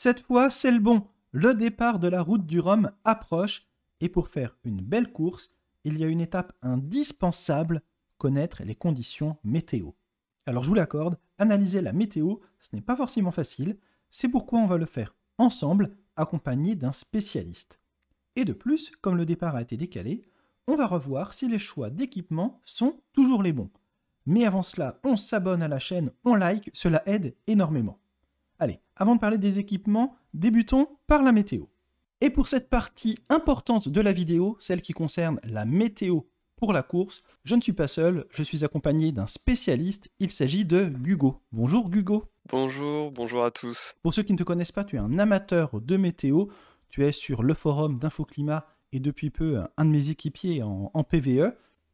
Cette fois, c'est le bon. Le départ de la route du Rhum approche et pour faire une belle course, il y a une étape indispensable, connaître les conditions météo. Alors je vous l'accorde, analyser la météo, ce n'est pas forcément facile, c'est pourquoi on va le faire ensemble, accompagné d'un spécialiste. Et de plus, comme le départ a été décalé, on va revoir si les choix d'équipement sont toujours les bons. Mais avant cela, on s'abonne à la chaîne, on like, cela aide énormément. Allez, avant de parler des équipements, débutons par la météo. Et pour cette partie importante de la vidéo, celle qui concerne la météo pour la course, je ne suis pas seul, je suis accompagné d'un spécialiste, il s'agit de Hugo. Bonjour Hugo Bonjour, bonjour à tous. Pour ceux qui ne te connaissent pas, tu es un amateur de météo, tu es sur le forum d'InfoClimat et depuis peu un de mes équipiers en PVE.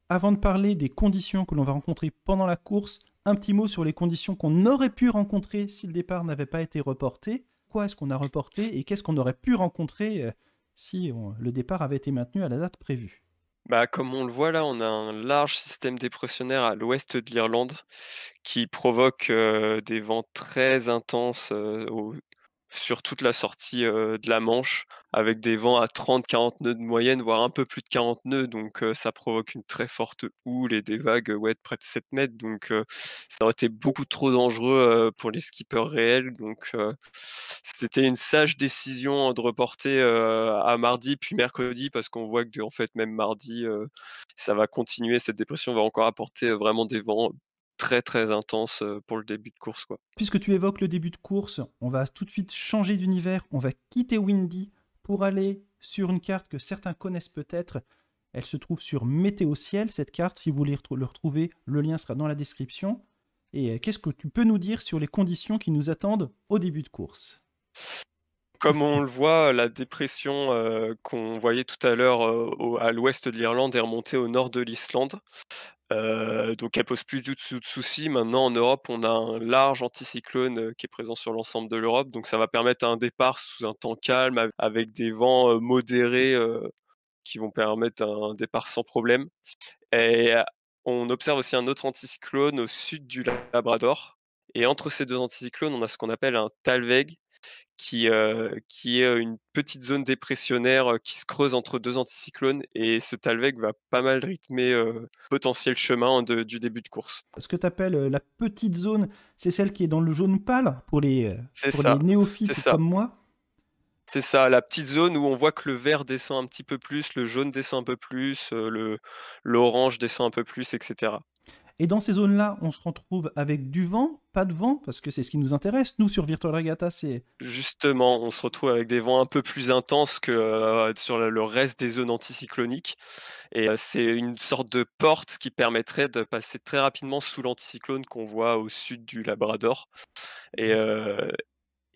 Avant de parler des conditions que l'on va rencontrer pendant la course, un petit mot sur les conditions qu'on aurait pu rencontrer si le départ n'avait pas été reporté. Quoi est-ce qu'on a reporté et qu'est-ce qu'on aurait pu rencontrer euh, si le départ avait été maintenu à la date prévue bah, comme on le voit là, on a un large système dépressionnaire à l'ouest de l'Irlande qui provoque euh, des vents très intenses euh, sur toute la sortie de la Manche, avec des vents à 30-40 nœuds de moyenne, voire un peu plus de 40 nœuds. Donc ça provoque une très forte houle et des vagues ouais, de près de 7 mètres. Donc ça aurait été beaucoup trop dangereux pour les skippers réels. Donc c'était une sage décision de reporter à mardi puis mercredi parce qu'on voit que en fait même mardi ça va continuer. Cette dépression va encore apporter vraiment des vents très très intenses pour le début de course. Quoi. Puisque tu évoques le début de course, on va tout de suite changer d'univers, on va quitter Windy pour aller sur une carte que certains connaissent peut-être. Elle se trouve sur Météo Ciel, cette carte. Si vous voulez le retrouver, le lien sera dans la description. Et euh, qu'est-ce que tu peux nous dire sur les conditions qui nous attendent au début de course comme on le voit, la dépression euh, qu'on voyait tout à l'heure euh, à l'ouest de l'Irlande est remontée au nord de l'Islande. Euh, donc elle pose plus de soucis. Maintenant en Europe, on a un large anticyclone euh, qui est présent sur l'ensemble de l'Europe, donc ça va permettre un départ sous un temps calme avec des vents modérés qui vont permettre un départ sans problème. Et on observe aussi un autre anticyclone au sud du Labrador. Et entre ces deux anticyclones, on a ce qu'on appelle un talweg, qui, euh, qui est une petite zone dépressionnaire qui se creuse entre deux anticyclones et ce Talvec va pas mal rythmer potentiel chemin de, du début de course. Ce que tu appelles la petite zone, c'est celle qui est dans le jaune pâle pour les, pour les néophytes comme moi c'est ça, la petite zone où on voit que le vert descend un petit peu plus, le jaune descend un peu plus, le l'orange descend un peu plus, etc. Et dans ces zones-là, on se retrouve avec du vent, pas de vent, parce que c'est ce qui nous intéresse. Nous, sur Virtual Regatta, c'est... Justement, on se retrouve avec des vents un peu plus intenses que euh, sur le reste des zones anticycloniques. Et euh, c'est une sorte de porte qui permettrait de passer très rapidement sous l'anticyclone qu'on voit au sud du Labrador. Et, euh,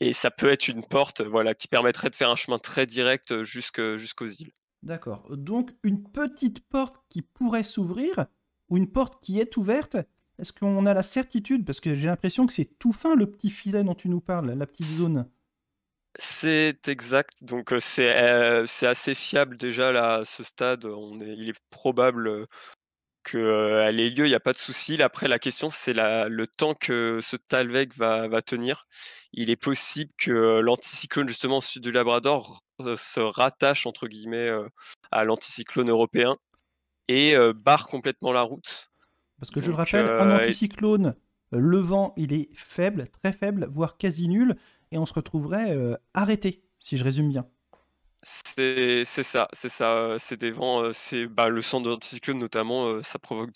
et ça peut être une porte voilà, qui permettrait de faire un chemin très direct jusqu'aux îles. D'accord. Donc une petite porte qui pourrait s'ouvrir, ou une porte qui est ouverte Est-ce qu'on a la certitude Parce que j'ai l'impression que c'est tout fin le petit filet dont tu nous parles, la petite zone. C'est exact. Donc euh, euh, c'est assez fiable déjà là, à ce stade. il est probable qu'elle euh, ait lieu, il n'y a pas de souci. Après, la question, c'est le temps que ce Talveg va, tenir. Il est possible que l'anticyclone justement au sud du Labrador se rattache entre guillemets à l'anticyclone européen et euh, barre complètement la route. Parce que je le rappelle, en euh, anticyclone, euh, le vent, il est faible, très faible, voire quasi nul, et on se retrouverait arrêté, si je résume bien. C'est ça, c'est ça, c'est des vents, c'est bah, le centre d'anticyclone notamment, ça provoque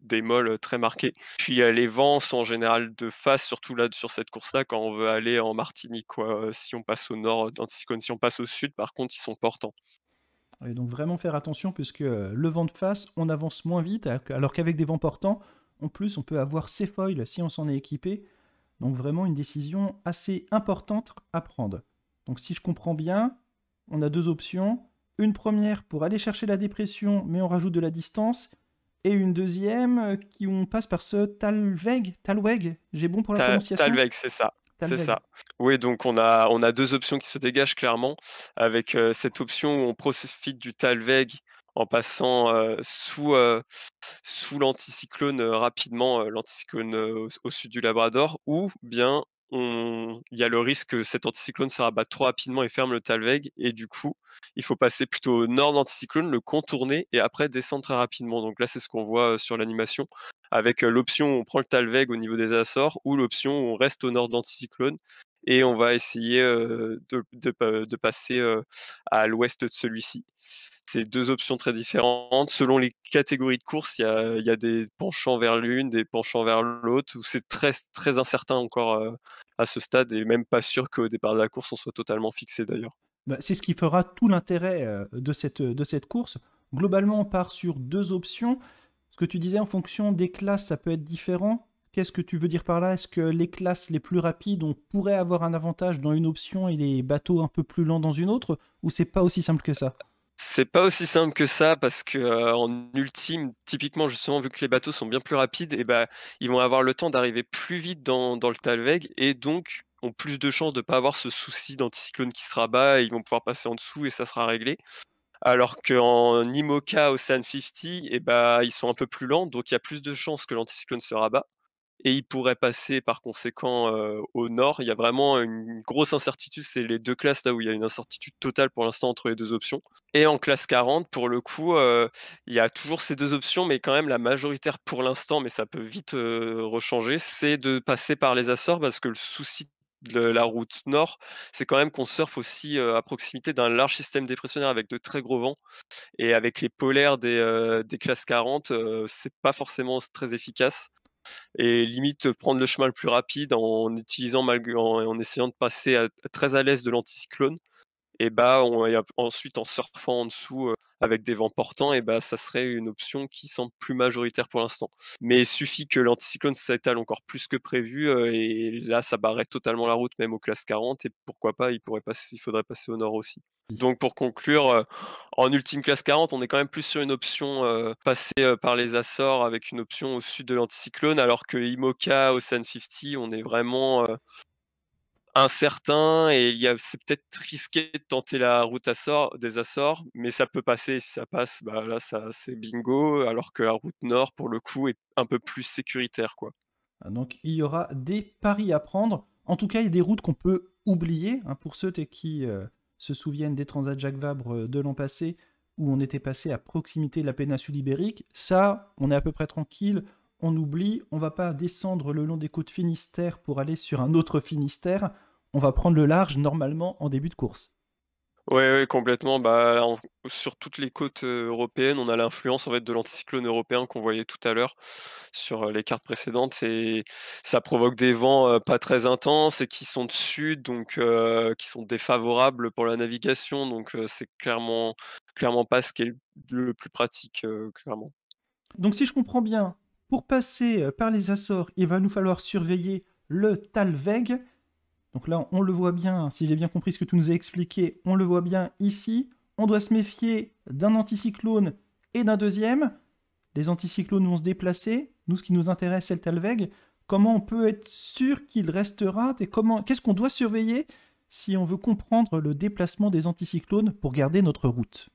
des molles très marquées. Puis les vents sont en général de face, surtout là sur cette course-là quand on veut aller en Martinique. Si on passe au nord d'anticyclone, si on passe au sud, par contre, ils sont portants donc vraiment faire attention puisque euh, le vent de face, on avance moins vite, alors qu'avec des vents portants, en plus, on peut avoir ses foils si on s'en est équipé. Donc vraiment une décision assez importante à prendre. Donc si je comprends bien, on a deux options. Une première pour aller chercher la dépression, mais on rajoute de la distance. Et une deuxième euh, qui on passe par ce Talweg, Talweg, j'ai bon pour la prononciation. Talweg, c'est ça. C'est ça. Oui, donc on a, deux options qui se dégagent clairement, avec cette option où on profite du Talveg en passant sous, l'anticyclone rapidement, l'anticyclone au, sud du Labrador, ou bien il y a le risque que cet anticyclone se rabatte trop rapidement et ferme le Talveg, et du coup, il faut passer plutôt au nord l'anticyclone, le contourner et après descendre très rapidement. Donc là, c'est ce qu'on voit sur l'animation avec l'option on prend le Talveg au niveau des Açores ou l'option on reste au nord d'Anticyclone et on va essayer de, passer à l'ouest de celui-ci. C'est deux options très différentes. Selon les catégories de course, il y a, des penchants vers l'une, des penchants vers l'autre, où c'est très, très incertain encore à ce stade, et même pas sûr qu'au départ de la course, on soit totalement fixé d'ailleurs. Bah, c'est ce qui fera tout l'intérêt de cette, de cette course. Globalement, on part sur deux options. Ce que tu disais en fonction des classes, ça peut être différent. Qu'est-ce que tu veux dire par là Est-ce que les classes les plus rapides, on pourrait avoir un avantage dans une option et les bateaux un peu plus lents dans une autre Ou c'est pas aussi simple que ça c'est pas aussi simple que ça parce que euh, en ultime, typiquement justement vu que les bateaux sont bien plus rapides, et eh ben, ils vont avoir le temps d'arriver plus vite dans, le Talveg et donc ont plus de chances de ne pas avoir ce souci d'anticyclone qui se rabat, et ils vont pouvoir passer en dessous et ça sera réglé alors qu'en Imoca Ocean 50, eh bah, ils sont un peu plus lents, donc il y a plus de chances que l'anticyclone se rabat. Et il pourrait passer par conséquent au nord. Il y a vraiment une grosse incertitude. C'est les deux classes là où il y a une incertitude totale pour l'instant entre les deux options. Et en classe 40, pour le coup, il y a toujours ces deux options, mais quand même la majoritaire pour l'instant, mais ça peut vite rechanger, c'est de passer par les Açores parce que le souci de la route nord, c'est quand même qu'on surfe aussi euh, à proximité d'un large système dépressionnaire avec de très gros vents. Et avec les polaires des, euh, classes 40, euh, c'est pas forcément très efficace et limite prendre le chemin le plus rapide en utilisant en, en essayant de passer très à l'aise de l'anticyclone et bah on, ensuite en surfant en dessous avec des vents portants, et bah ça serait une option qui semble plus majoritaire pour l'instant. Mais il suffit que l'anticyclone s'étale encore plus que prévu et là ça barrait totalement la route même aux classes 40 et pourquoi pas il pourrait faudrait passer au nord aussi. Donc pour conclure, en ultime classe 40, on est quand même plus sur une option passée par les Açores avec une option au sud de l'anticyclone, alors que Imoca, Ocean 50, on est vraiment incertain et il y a c'est peut-être risqué de tenter la route sort des Açores, mais ça peut passer. Si ça passe, bah là ça c'est bingo. Alors que la route nord pour le coup est un peu plus sécuritaire quoi. Ah, donc il y aura des paris à prendre. En tout cas, il y a des routes qu'on peut oublier hein, pour ceux qui euh, se souviennent des Transat Jacques Vabre euh, de l'an passé où on était passé à proximité de la péninsule ibérique. Ça, on est à peu près tranquille on oublie, on va pas descendre le long des côtes Finistère pour aller sur un autre Finistère, on va prendre le large normalement en début de course. Oui, ouais, complètement. Bah, sur toutes les côtes euh, européennes, on a l'influence en fait, de l'anticyclone européen qu'on voyait tout à l'heure sur euh, les cartes précédentes. Et ça provoque des vents euh, pas très intenses et qui sont de sud, donc qui sont défavorables pour la navigation. Donc c'est clairement, clairement pas ce qui est le plus pratique, clairement. Donc si je comprends bien, pour passer par les Açores, il va nous falloir surveiller le Talweg, donc là, on le voit bien, si j'ai bien compris ce que tu nous as expliqué, on le voit bien ici. On doit se méfier d'un anticyclone et d'un deuxième. Les anticyclones vont se déplacer. Nous, ce qui nous intéresse, c'est le Talveg. Comment on peut être sûr qu'il restera et comment, Qu'est-ce qu'on doit surveiller si on veut comprendre le déplacement des anticyclones pour garder notre route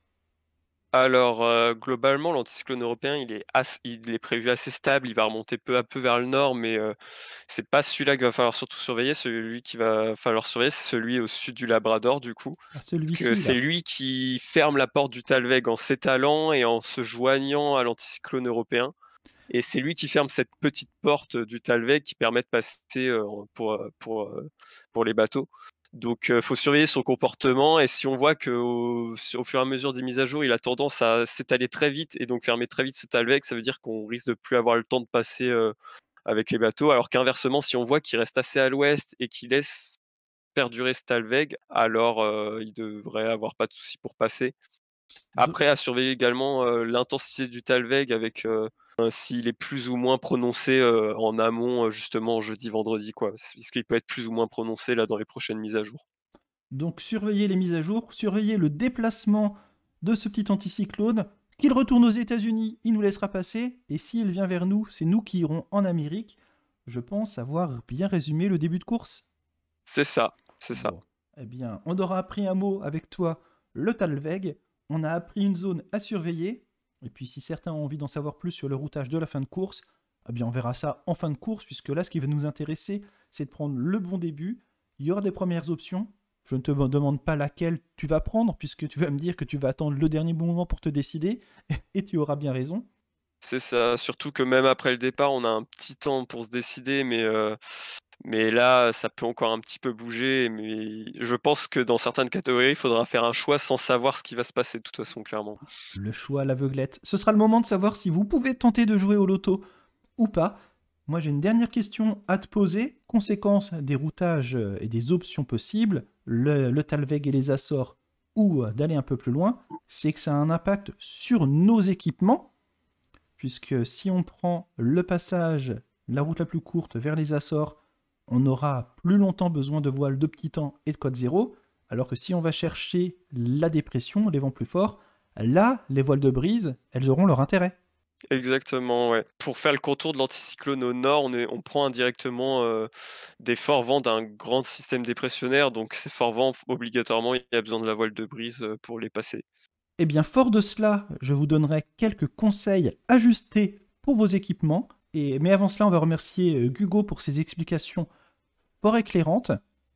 alors, euh, globalement, l'anticyclone européen, il est, prévu assez stable, il va remonter peu à peu vers le nord, mais euh, c'est pas celui-là qu'il va falloir surtout surveiller. Celui qui va falloir surveiller, c'est celui au sud du Labrador, du coup. Ah, c'est lui qui ferme la porte du Talweg en s'étalant et en se joignant à l'anticyclone européen. Et c'est lui qui ferme cette petite porte du Talweg qui permet de passer euh, pour les bateaux. Donc, il euh, faut surveiller son comportement. Et si on voit qu'au au fur et à mesure des mises à jour, il a tendance à s'étaler très vite et donc fermer très vite ce Talveg, ça veut dire qu'on risque de plus avoir le temps de passer euh, avec les bateaux. Alors qu'inversement, si on voit qu'il reste assez à l'ouest et qu'il laisse perdurer ce talveg, alors euh, il devrait avoir pas de souci pour passer. Après, à surveiller également l'intensité du talveg avec euh, s'il est plus ou moins prononcé euh, en amont, euh, justement jeudi, vendredi, quoi. puisqu'il peut être plus ou moins prononcé là dans les prochaines mises à jour. Donc surveillez les mises à jour, surveillez le déplacement de ce petit anticyclone. Qu'il retourne aux États-Unis, il nous laissera passer. Et s'il vient vers nous, c'est nous qui irons en Amérique. Je pense avoir bien résumé le début de course. C'est ça, c'est ça. Eh bien, on aura appris un mot avec toi, le Talveg. On a appris une zone à surveiller. Et puis si certains ont envie d'en savoir plus sur le routage de la fin de course, eh bien on verra ça en fin de course, puisque là ce qui va nous intéresser, c'est de prendre le bon début. Il y aura des premières options. Je ne te demande pas laquelle tu vas prendre, puisque tu vas me dire que tu vas attendre le dernier bon moment pour te décider, et tu auras bien raison. C'est ça, surtout que même après le départ, on a un petit temps pour se décider, mais euh, mais là, ça peut encore un petit peu bouger. Mais je pense que dans certaines catégories, il faudra faire un choix sans savoir ce qui va se passer de toute façon, clairement. Le choix à l'aveuglette. Ce sera le moment de savoir si vous pouvez tenter de jouer au loto ou pas. Moi, j'ai une dernière question à te poser. Conséquence des routages euh, et des options possibles, le, Talveg et les Açores, ou euh, d'aller un peu plus loin, c'est que ça a un impact sur nos équipements, puisque si on prend le passage, la route la plus courte vers les Açores, on aura plus longtemps besoin de voiles de petit temps et de code zéro, alors que si on va chercher la dépression, les vents plus forts, là, les voiles de brise, elles auront leur intérêt. Exactement, ouais. Pour faire le contour de l'anticyclone au nord, on, prend indirectement euh, des forts vents d'un grand système dépressionnaire, donc ces forts vents, obligatoirement, il y a besoin de la voile de brise euh, pour les passer. Eh bien, fort de cela, je vous donnerai quelques conseils ajustés pour vos équipements. Et, mais avant cela, on va remercier Hugo euh, pour ses explications Port éclairante.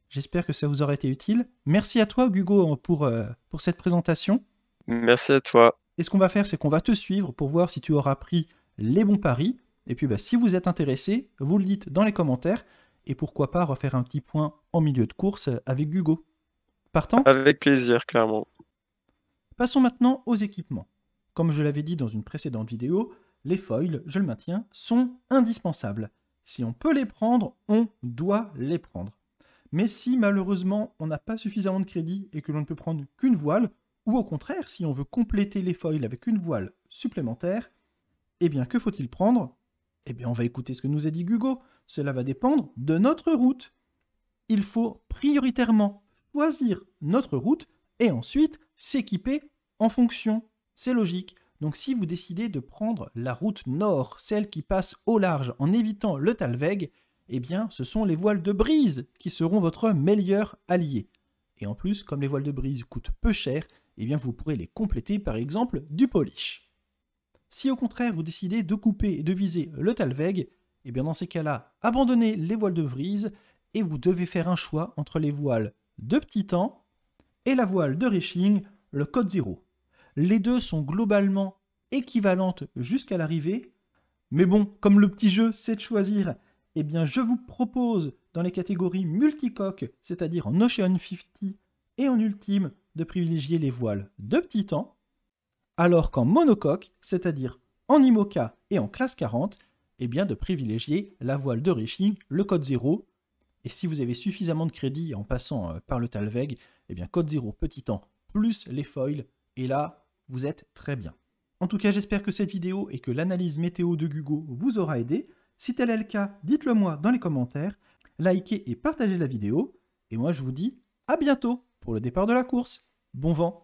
J'espère que ça vous aura été utile. Merci à toi, Hugo, pour, euh, pour cette présentation. Merci à toi. Et ce qu'on va faire, c'est qu'on va te suivre pour voir si tu auras pris les bons paris. Et puis, bah, si vous êtes intéressé, vous le dites dans les commentaires. Et pourquoi pas refaire un petit point en milieu de course avec Hugo. Partant Avec plaisir, clairement. Passons maintenant aux équipements. Comme je l'avais dit dans une précédente vidéo, les foils, je le maintiens, sont indispensables. Si on peut les prendre, on doit les prendre. Mais si malheureusement on n'a pas suffisamment de crédit et que l'on ne peut prendre qu'une voile, ou au contraire, si on veut compléter les foils avec une voile supplémentaire, eh bien que faut-il prendre Eh bien on va écouter ce que nous a dit Hugo. Cela va dépendre de notre route. Il faut prioritairement choisir notre route et ensuite s'équiper en fonction. C'est logique. Donc si vous décidez de prendre la route nord, celle qui passe au large en évitant le Talweg, eh bien ce sont les voiles de brise qui seront votre meilleur allié. Et en plus, comme les voiles de brise coûtent peu cher, eh bien vous pourrez les compléter par exemple du polish. Si au contraire vous décidez de couper et de viser le Talweg, eh bien dans ces cas-là, abandonnez les voiles de brise et vous devez faire un choix entre les voiles de petit temps et la voile de Riching, le code 0. Les deux sont globalement équivalentes jusqu'à l'arrivée. Mais bon, comme le petit jeu, c'est de choisir. Eh bien, je vous propose dans les catégories multicoque, c'est-à-dire en Ocean 50 et en ultime, de privilégier les voiles de petit temps, alors qu'en monocoque, c'est-à-dire en IMOCA et en classe 40, eh bien de privilégier la voile de Racing, le code 0. Et si vous avez suffisamment de crédit en passant euh, par le Talveg, eh bien code 0 petit temps plus les foils. Et là, vous êtes très bien. En tout cas, j'espère que cette vidéo et que l'analyse météo de Google vous aura aidé. Si tel est le cas, dites-le moi dans les commentaires, likez et partagez la vidéo. Et moi, je vous dis à bientôt pour le départ de la course. Bon vent